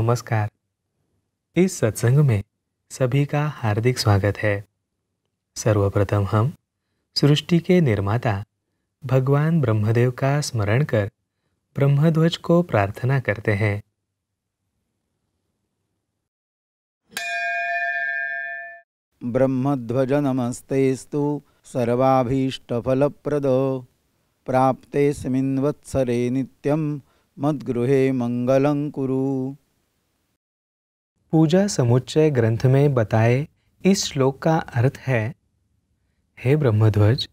नमस्कार इस सत्संग में सभी का हार्दिक स्वागत है सर्वप्रथम हम सृष्टि के निर्माता भगवान ब्रह्मदेव का स्मरण कर ब्रह्मध्वज को प्रार्थना करते हैं ब्रह्मध्वज नमस्ते फल सर्वाभीष्टफलप्रद प्राप्ते वत्सरे नित्यं मद्गृहे मङ्गलं कुरु पूजा समुच्चय ग्रंथ में बताए इस श्लोक का अर्थ है हे ब्रह्मध्वज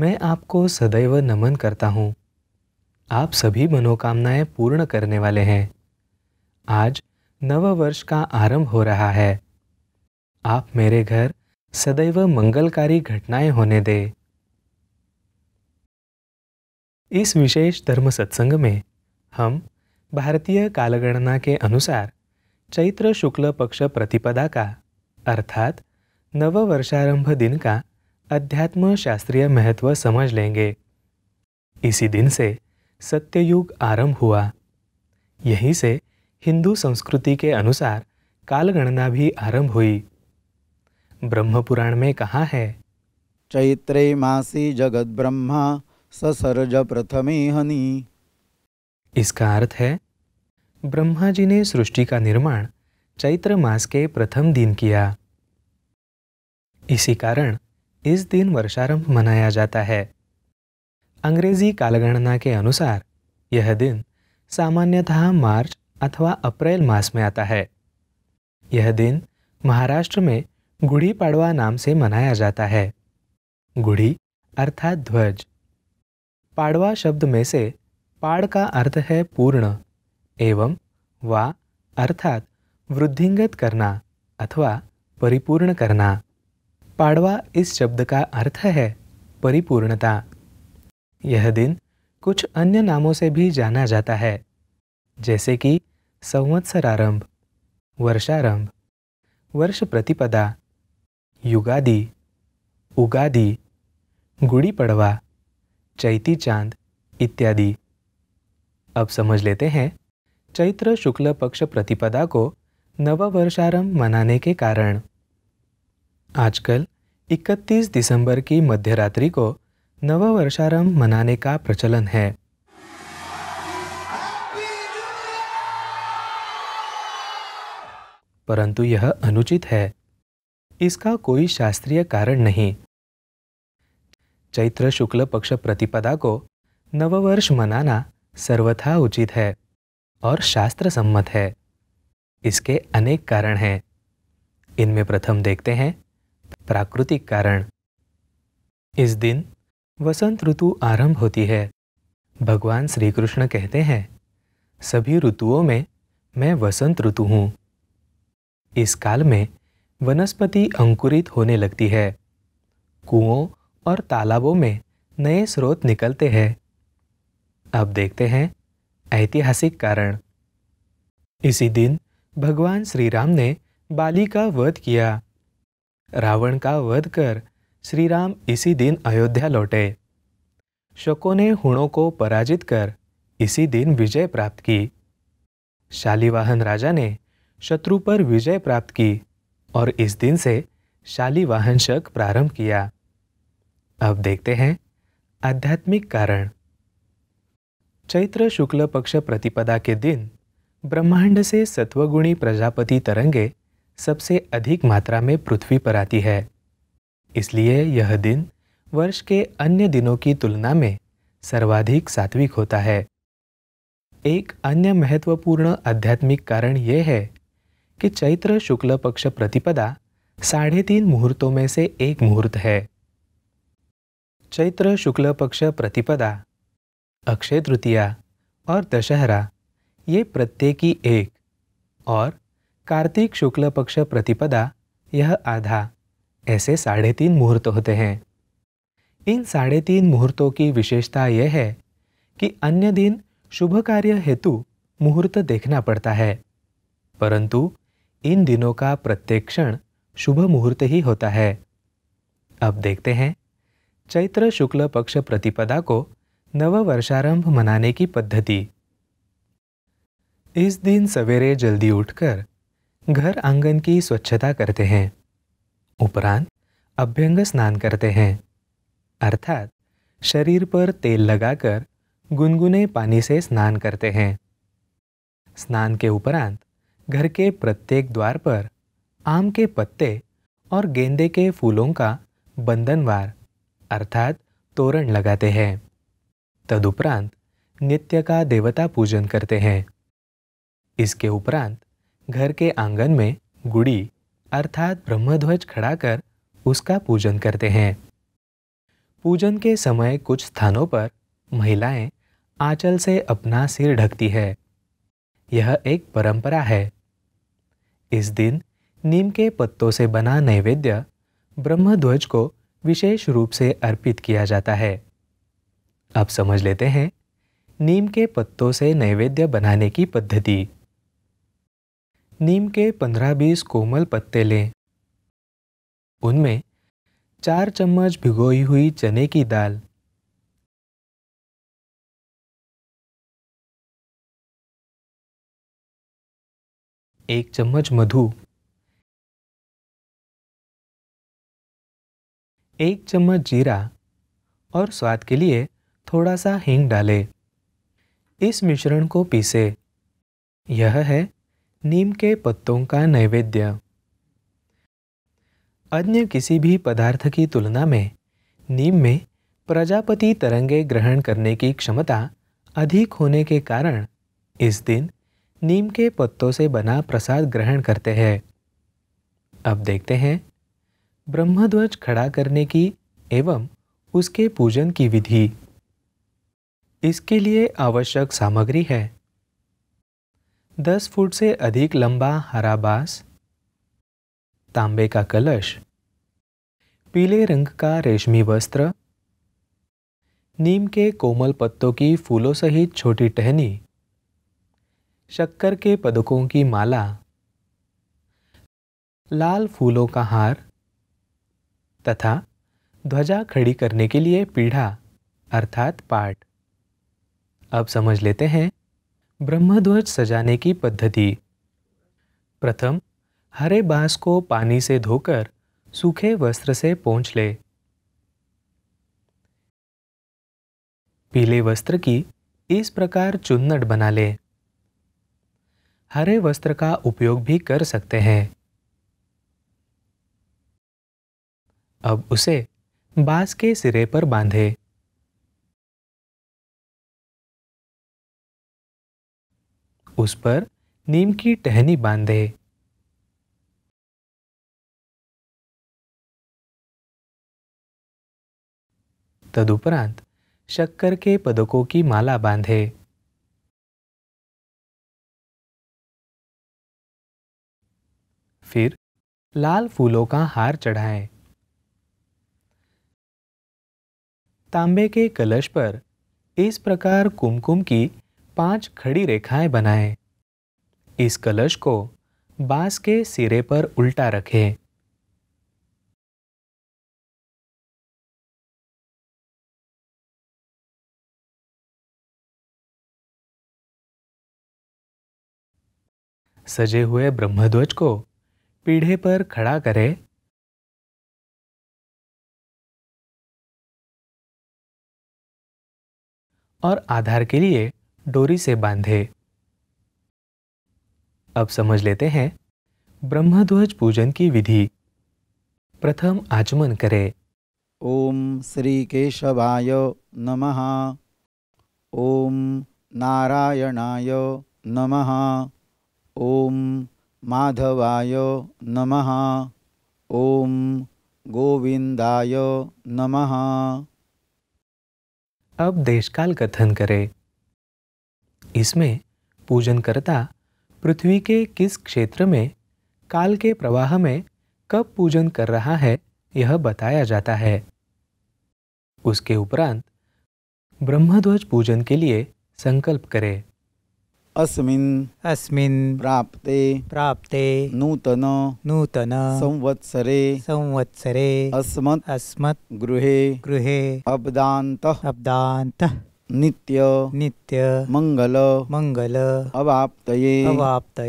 मैं आपको सदैव नमन करता हूँ आप सभी मनोकामनाएं पूर्ण करने वाले हैं आज नव वर्ष का आरंभ हो रहा है आप मेरे घर सदैव मंगलकारी घटनाएं होने दें इस विशेष धर्म सत्संग में हम भारतीय कालगणना के अनुसार चैत्र शुक्ल पक्ष प्रतिपदा का अर्थात नववर्षारंभ दिन का अध्यात्म शास्त्रीय महत्व समझ लेंगे इसी दिन से सत्ययुग आरंभ हुआ यहीं से हिंदू संस्कृति के अनुसार कालगणना भी आरंभ हुई ब्रह्मपुराण में कहा है चैत्रे मासी जगत ब्रह्मा ससरज प्रथमे हनी इसका अर्थ है ब्रह्मा जी ने सृष्टि का निर्माण चैत्र मास के प्रथम दिन किया इसी कारण इस दिन वर्षारंभ मनाया जाता है अंग्रेजी कालगणना के अनुसार यह दिन सामान्यतः मार्च अथवा अप्रैल मास में आता है यह दिन महाराष्ट्र में गुड़ी पाड़वा नाम से मनाया जाता है गुड़ी अर्थात ध्वज पाड़वा शब्द में से पाड़ का अर्थ है पूर्ण एवं वा अर्थात वृद्धिंगत करना अथवा परिपूर्ण करना पाड़वा इस शब्द का अर्थ है परिपूर्णता यह दिन कुछ अन्य नामों से भी जाना जाता है जैसे कि संवत्सरारंभ वर्षारंभ वर्ष प्रतिपदा युगादि उगादि गुड़ी पड़वा चैती चांद इत्यादि अब समझ लेते हैं चैत्र शुक्ल पक्ष प्रतिपदा को नववर्षारंभ मनाने के कारण आजकल 31 दिसंबर की मध्यरात्रि को नववर्षारंभ मनाने का प्रचलन है परंतु यह अनुचित है इसका कोई शास्त्रीय कारण नहीं चैत्र शुक्ल पक्ष प्रतिपदा को नववर्ष मनाना सर्वथा उचित है और शास्त्र सम्मत है इसके अनेक कारण हैं इनमें प्रथम देखते हैं प्राकृतिक कारण इस दिन वसंत ऋतु आरंभ होती है भगवान श्री कृष्ण कहते हैं सभी ऋतुओं में मैं वसंत ऋतु हूँ इस काल में वनस्पति अंकुरित होने लगती है कुओं और तालाबों में नए स्रोत निकलते हैं अब देखते हैं ऐतिहासिक कारण इसी दिन भगवान श्री राम ने बाली का वध किया रावण का वध कर श्री राम इसी दिन अयोध्या लौटे शकों ने हुणों को पराजित कर इसी दिन विजय प्राप्त की शालीवाहन राजा ने शत्रु पर विजय प्राप्त की और इस दिन से शालीवाहन शक प्रारंभ किया अब देखते हैं आध्यात्मिक कारण चैत्र शुक्ल पक्ष प्रतिपदा के दिन ब्रह्मांड से सत्वगुणी प्रजापति तरंगे सबसे अधिक मात्रा में पृथ्वी पर आती है इसलिए यह दिन वर्ष के अन्य दिनों की तुलना में सर्वाधिक सात्विक होता है एक अन्य महत्वपूर्ण आध्यात्मिक कारण यह है कि चैत्र शुक्ल पक्ष प्रतिपदा साढ़े तीन मुहूर्तों में से एक मुहूर्त है चैत्र शुक्ल पक्ष प्रतिपदा अक्षय तृतीया और दशहरा ये प्रत्येकी एक और कार्तिक शुक्ल पक्ष प्रतिपदा यह आधा ऐसे साढ़े तीन मुहूर्त होते हैं इन साढ़े तीन मुहूर्तों की विशेषता यह है कि अन्य दिन शुभ कार्य हेतु मुहूर्त देखना पड़ता है परंतु इन दिनों का प्रत्येक क्षण शुभ मुहूर्त ही होता है अब देखते हैं चैत्र शुक्ल पक्ष प्रतिपदा को नव वर्षारंभ मनाने की पद्धति इस दिन सवेरे जल्दी उठकर घर आंगन की स्वच्छता करते हैं उपरांत अभ्यंग स्नान करते हैं अर्थात शरीर पर तेल लगाकर गुनगुने पानी से स्नान करते हैं स्नान के उपरांत घर के प्रत्येक द्वार पर आम के पत्ते और गेंदे के फूलों का बंधनवार अर्थात तोरण लगाते हैं तदुपरांत नित्य का देवता पूजन करते हैं इसके उपरांत घर के आंगन में गुड़ी अर्थात ब्रह्मध्वज खड़ा कर उसका पूजन करते हैं पूजन के समय कुछ स्थानों पर महिलाएं आंचल से अपना सिर ढकती है यह एक परंपरा है इस दिन नीम के पत्तों से बना नैवेद्य ब्रह्मध्वज को विशेष रूप से अर्पित किया जाता है अब समझ लेते हैं नीम के पत्तों से नैवेद्य बनाने की पद्धति नीम के पंद्रह बीस कोमल पत्ते लें उनमें चार चम्मच भिगोई हुई चने की दाल एक चम्मच मधु एक चम्मच जीरा और स्वाद के लिए थोड़ा सा हींग डाले इस मिश्रण को पीसे यह है नीम के पत्तों का नैवेद्य अन्य किसी भी पदार्थ की तुलना में नीम में प्रजापति तरंगे ग्रहण करने की क्षमता अधिक होने के कारण इस दिन नीम के पत्तों से बना प्रसाद ग्रहण करते हैं अब देखते हैं ब्रह्मध्वज खड़ा करने की एवं उसके पूजन की विधि इसके लिए आवश्यक सामग्री है 10 फुट से अधिक लंबा हरा बांस तांबे का कलश पीले रंग का रेशमी वस्त्र नीम के कोमल पत्तों की फूलों सहित छोटी टहनी शक्कर के पदकों की माला लाल फूलों का हार तथा ध्वजा खड़ी करने के लिए पीढ़ा अर्थात पाट अब समझ लेते हैं ब्रह्मध्वज सजाने की पद्धति प्रथम हरे बांस को पानी से धोकर सूखे वस्त्र से पोंछ ले पीले वस्त्र की इस प्रकार चुन्नट बना ले हरे वस्त्र का उपयोग भी कर सकते हैं अब उसे बांस के सिरे पर बांधे उस पर नीम की टहनी बांधे तदुपरांत शक्कर के पदकों की माला बांधे फिर लाल फूलों का हार चढ़ाएं। तांबे के कलश पर इस प्रकार कुमकुम की पांच खड़ी रेखाएं बनाएं। इस कलश को बांस के सिरे पर उल्टा रखें सजे हुए ब्रह्मध्वज को पीढ़े पर खड़ा करें और आधार के लिए डोरी से बांधे अब समझ लेते हैं ब्रह्मध्वज पूजन की विधि प्रथम आचमन करें ओम श्री केशवाय नमः ओम नारायणाय नमः ओम माधवाय नमः ओम गोविंदाय नमः अब देशकाल कथन करें इसमें पूजनकर्ता पृथ्वी के किस क्षेत्र में काल के प्रवाह में कब पूजन कर रहा है यह बताया जाता है उसके उपरांत ब्रह्मध्वज पूजन के लिए संकल्प करें अस्मिन् अस्मिन् प्राप्ते प्राप्ते नूतन नूतन संवत्सरे संवत्सरे अस्मत् अस्मत् गृहे गृहे अब्दान्तः अब्दान्तः नित्य नित्य मंगल मंगल अवाप्त अवाप्त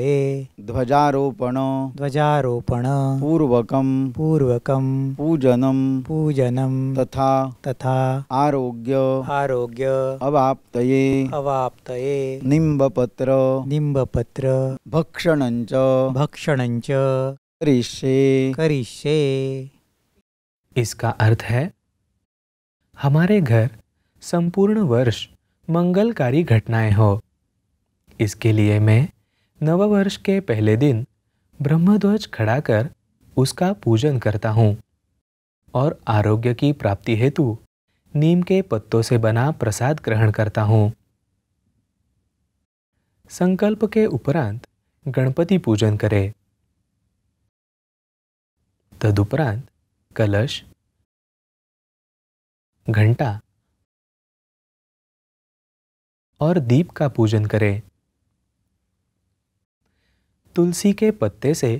ध्वजारोपण ध्वजारोपण पूर्वकम पूर्वकम पूजनम पूजनम तथा तथा आरोग्य आरोग्य निम्ब पत्र निम्ब निम्बपत्र भक्षण भक्षण करिष्ये करिष्ये इसका अर्थ है हमारे घर संपूर्ण वर्ष मंगलकारी घटनाएं हो इसके लिए मैं नववर्ष के पहले दिन ब्रह्मध्वज खड़ा कर उसका पूजन करता हूँ और आरोग्य की प्राप्ति हेतु नीम के पत्तों से बना प्रसाद ग्रहण करता हूँ संकल्प के उपरांत गणपति पूजन करें तदुपरांत कलश घंटा और दीप का पूजन करें तुलसी के पत्ते से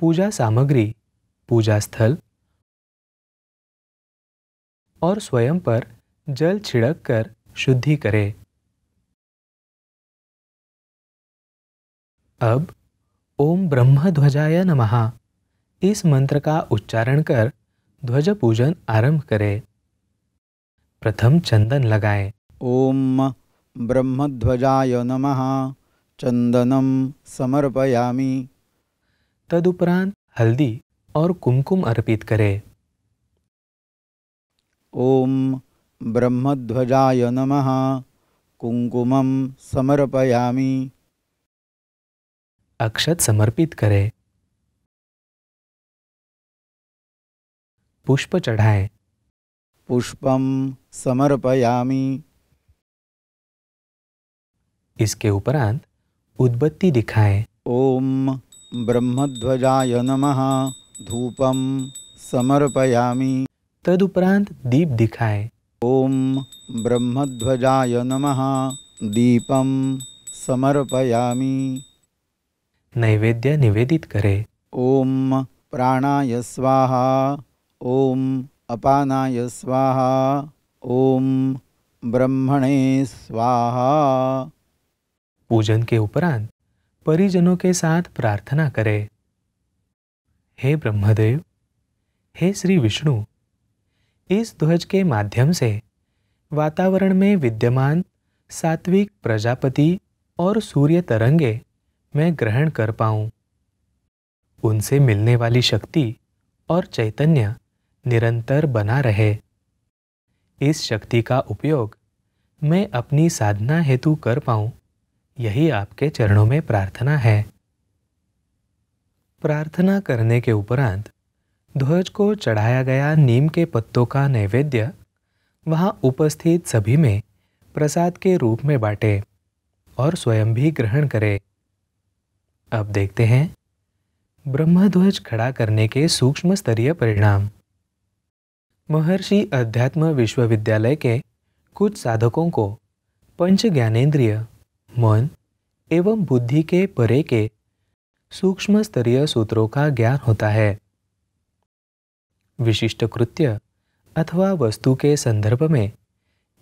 पूजा सामग्री पूजा स्थल और स्वयं पर जल छिड़क कर शुद्धि करें अब ओम ब्रह्म ध्वजाय नमः इस मंत्र का उच्चारण कर ध्वज पूजन आरंभ करें प्रथम चंदन लगाएं ओम ब्रह्मध्वजाय नम चंदनम समर्पयामी तदुपरांत हल्दी और कुमकुम अर्पित करें ओम ब्रह्मध्वजाय नम कुंकुमम समर्पयामी अक्षत समर्पित करें पुष्प चढ़ाए पुष्पम समर्पयामी इसके उपरांत उद्बत्ति दिखाएं ओम ब्रह्मध्वजाय नमः धूपम समर्पयामी तदुपरांत दीप दिखाएं ओम ब्रह्मध्वजाय नमः दीपम समर्पयामी नैवेद्य निवेदित करे ओम प्राणाय स्वाहा ओम अपानाय स्वाहा ओम ब्रह्मणे स्वाहा पूजन के उपरांत परिजनों के साथ प्रार्थना करें हे ब्रह्मदेव हे श्री विष्णु इस ध्वज के माध्यम से वातावरण में विद्यमान सात्विक प्रजापति और सूर्य तरंगे मैं ग्रहण कर पाऊं उनसे मिलने वाली शक्ति और चैतन्य निरंतर बना रहे इस शक्ति का उपयोग मैं अपनी साधना हेतु कर पाऊं यही आपके चरणों में प्रार्थना है प्रार्थना करने के उपरांत ध्वज को चढ़ाया गया नीम के पत्तों का नैवेद्य वहां उपस्थित सभी में प्रसाद के रूप में बांटे और स्वयं भी ग्रहण करे अब देखते हैं ब्रह्मध्वज खड़ा करने के सूक्ष्म स्तरीय परिणाम महर्षि अध्यात्म विश्वविद्यालय के कुछ साधकों को पंच ज्ञानेन्द्रिय मन एवं बुद्धि के परे के सूक्ष्म स्तरीय सूत्रों का ज्ञान होता है विशिष्ट कृत्य अथवा वस्तु के संदर्भ में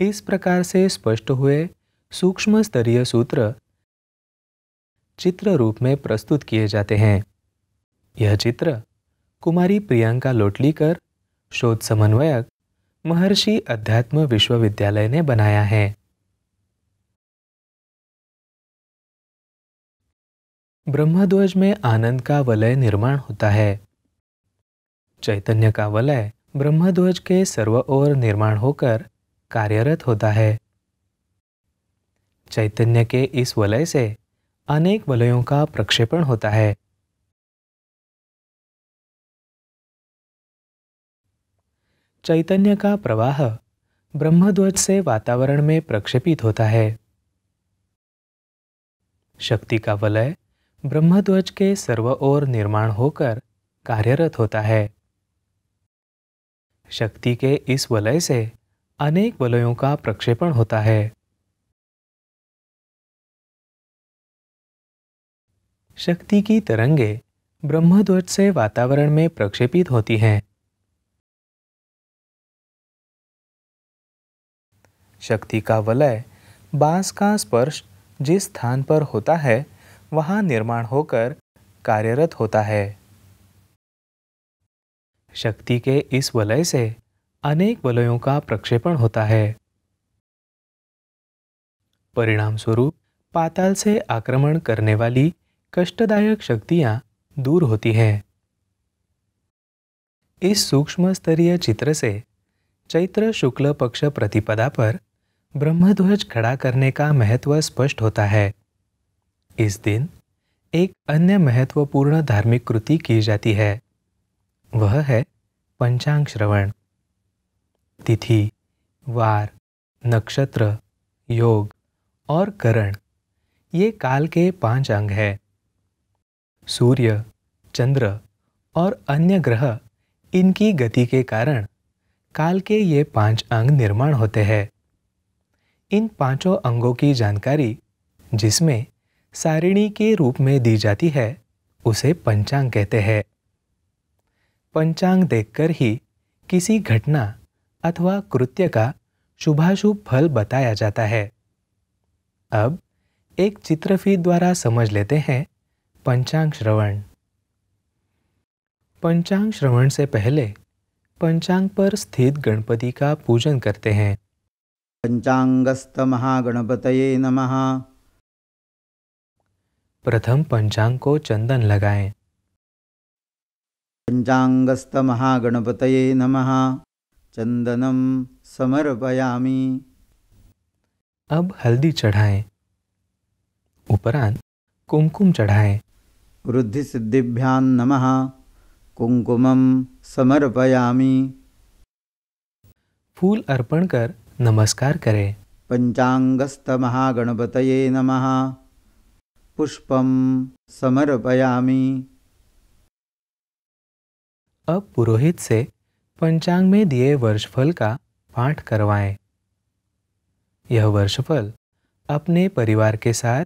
इस प्रकार से स्पष्ट हुए सूक्ष्म स्तरीय सूत्र चित्र रूप में प्रस्तुत किए जाते हैं यह चित्र कुमारी प्रियंका लोटलीकर शोध समन्वयक महर्षि अध्यात्म विश्वविद्यालय ने बनाया है ब्रह्मध्वज में आनंद का वलय निर्माण होता है चैतन्य का वलय ब्रह्मध्वज के सर्व ओर निर्माण होकर कार्यरत होता है चैतन्य के इस वलय से अनेक वलयों का प्रक्षेपण होता है चैतन्य का प्रवाह ब्रह्मध्वज से वातावरण में प्रक्षेपित होता है शक्ति का वलय ब्रह्मध्वज के सर्व ओर निर्माण होकर कार्यरत होता है शक्ति के इस वलय से अनेक वलयों का प्रक्षेपण होता है शक्ति की तरंगे ब्रह्मध्वज से वातावरण में प्रक्षेपित होती हैं शक्ति का वलय बांस का स्पर्श जिस स्थान पर होता है वहां निर्माण होकर कार्यरत होता है शक्ति के इस वलय से अनेक वलयों का प्रक्षेपण होता है परिणाम स्वरूप पाताल से आक्रमण करने वाली कष्टदायक शक्तियां दूर होती हैं इस सूक्ष्म स्तरीय चित्र से चैत्र शुक्ल पक्ष प्रतिपदा पर ब्रह्मध्वज खड़ा करने का महत्व स्पष्ट होता है इस दिन एक अन्य महत्वपूर्ण धार्मिक कृति की जाती है वह है पंचांग श्रवण तिथि वार नक्षत्र योग और करण ये काल के पांच अंग हैं सूर्य चंद्र और अन्य ग्रह इनकी गति के कारण काल के ये पांच अंग निर्माण होते हैं इन पांचों अंगों की जानकारी जिसमें सारिणी के रूप में दी जाती है उसे पंचांग कहते हैं पंचांग देखकर ही किसी घटना अथवा कृत्य का शुभाशुभ फल बताया जाता है अब एक चित्रफी द्वारा समझ लेते हैं पंचांग श्रवण पंचांग श्रवण से पहले पंचांग पर स्थित गणपति का पूजन करते हैं पंचांगस्त महागणपत नमः प्रथम पंचांग को चंदन लगाएं। पंचांगस्त महागणपत नम चंदनम समर्पयामी अब हल्दी चढ़ाएं। उपरांत कुमकुम चढ़ाएं। वृद्धि सिद्धिभ्या नम कुमकुम समर्पयामी फूल अर्पण कर नमस्कार करें पंचांगस्त महागणपत नमः पुष्प समर्पयामी अब पुरोहित से पंचांग में दिए वर्षफल का पाठ करवाएं। यह वर्षफल अपने परिवार के साथ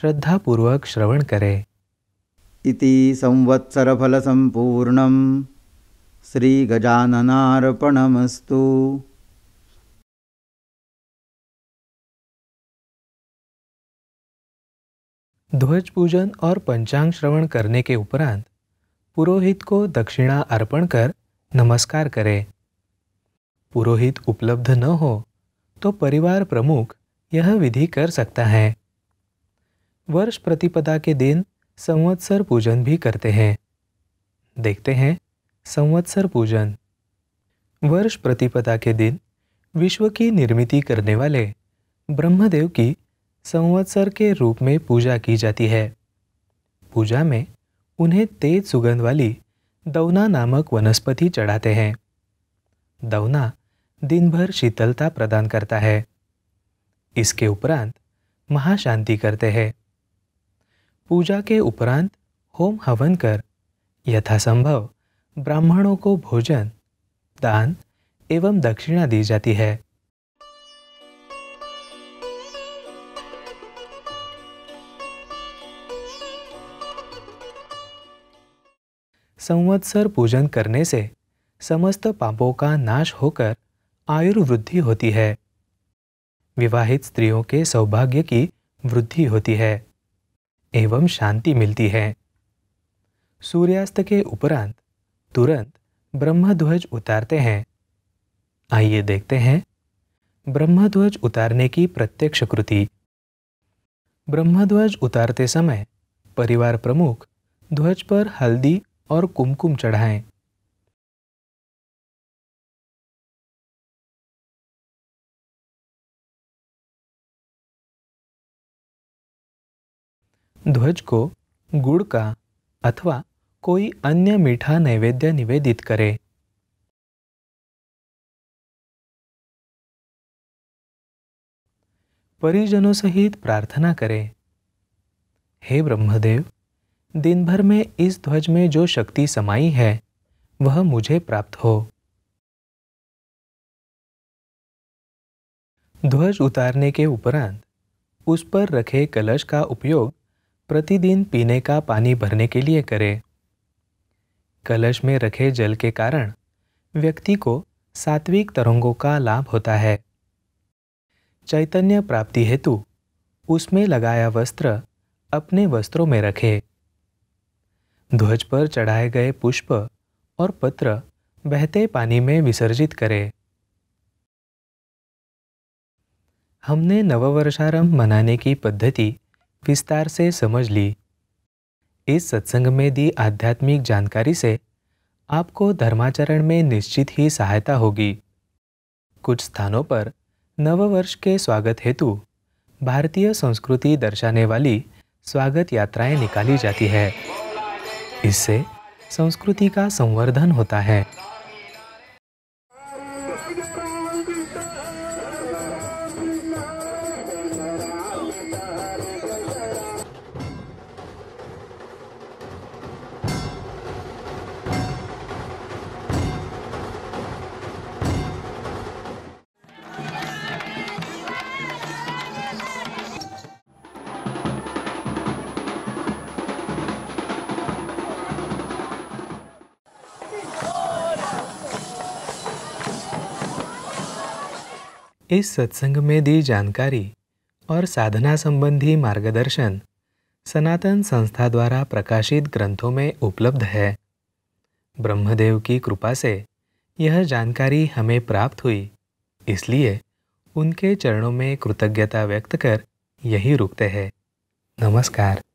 श्रद्धापूर्वक श्रवण करें इति श्री श्रीगजाननार्पणमस्तु ध्वज पूजन और पंचांग श्रवण करने के उपरांत पुरोहित को दक्षिणा अर्पण कर नमस्कार करें पुरोहित उपलब्ध न हो तो परिवार प्रमुख यह विधि कर सकता है वर्ष प्रतिपदा के दिन संवत्सर पूजन भी करते हैं देखते हैं संवत्सर पूजन वर्ष प्रतिपदा के दिन विश्व की निर्मिति करने वाले ब्रह्मदेव की संवत्सर के रूप में पूजा की जाती है पूजा में उन्हें तेज सुगंध वाली दवना नामक वनस्पति चढ़ाते हैं दवना दिन भर शीतलता प्रदान करता है इसके उपरांत महाशांति करते हैं पूजा के उपरांत होम हवन कर यथासंभव ब्राह्मणों को भोजन दान एवं दक्षिणा दी जाती है संवत्सर पूजन करने से समस्त पापों का नाश होकर आयुर्वृद्धि होती है विवाहित स्त्रियों के सौभाग्य की वृद्धि होती है एवं शांति मिलती है सूर्यास्त के उपरांत तुरंत ब्रह्मध्वज उतारते हैं आइए देखते हैं ब्रह्मध्वज उतारने की प्रत्यक्ष कृति ब्रह्मध्वज उतारते समय परिवार प्रमुख ध्वज पर हल्दी और कुमकुम चढ़ाएं ध्वज को गुड़ का अथवा कोई अन्य मीठा नैवेद्य निवेदित करें परिजनों सहित प्रार्थना करें हे ब्रह्मदेव दिन भर में इस ध्वज में जो शक्ति समाई है वह मुझे प्राप्त हो ध्वज उतारने के उपरांत उस पर रखे कलश का उपयोग प्रतिदिन पीने का पानी भरने के लिए करें कलश में रखे जल के कारण व्यक्ति को सात्विक तरंगों का लाभ होता है चैतन्य प्राप्ति हेतु उसमें लगाया वस्त्र अपने वस्त्रों में रखें ध्वज पर चढ़ाए गए पुष्प और पत्र बहते पानी में विसर्जित करें हमने नववर्षारंभ मनाने की पद्धति विस्तार से समझ ली इस सत्संग में दी आध्यात्मिक जानकारी से आपको धर्माचरण में निश्चित ही सहायता होगी कुछ स्थानों पर नववर्ष के स्वागत हेतु भारतीय संस्कृति दर्शाने वाली स्वागत यात्राएं निकाली जाती है इससे संस्कृति का संवर्धन होता है इस सत्संग में दी जानकारी और साधना संबंधी मार्गदर्शन सनातन संस्था द्वारा प्रकाशित ग्रंथों में उपलब्ध है ब्रह्मदेव की कृपा से यह जानकारी हमें प्राप्त हुई इसलिए उनके चरणों में कृतज्ञता व्यक्त कर यही रुकते हैं नमस्कार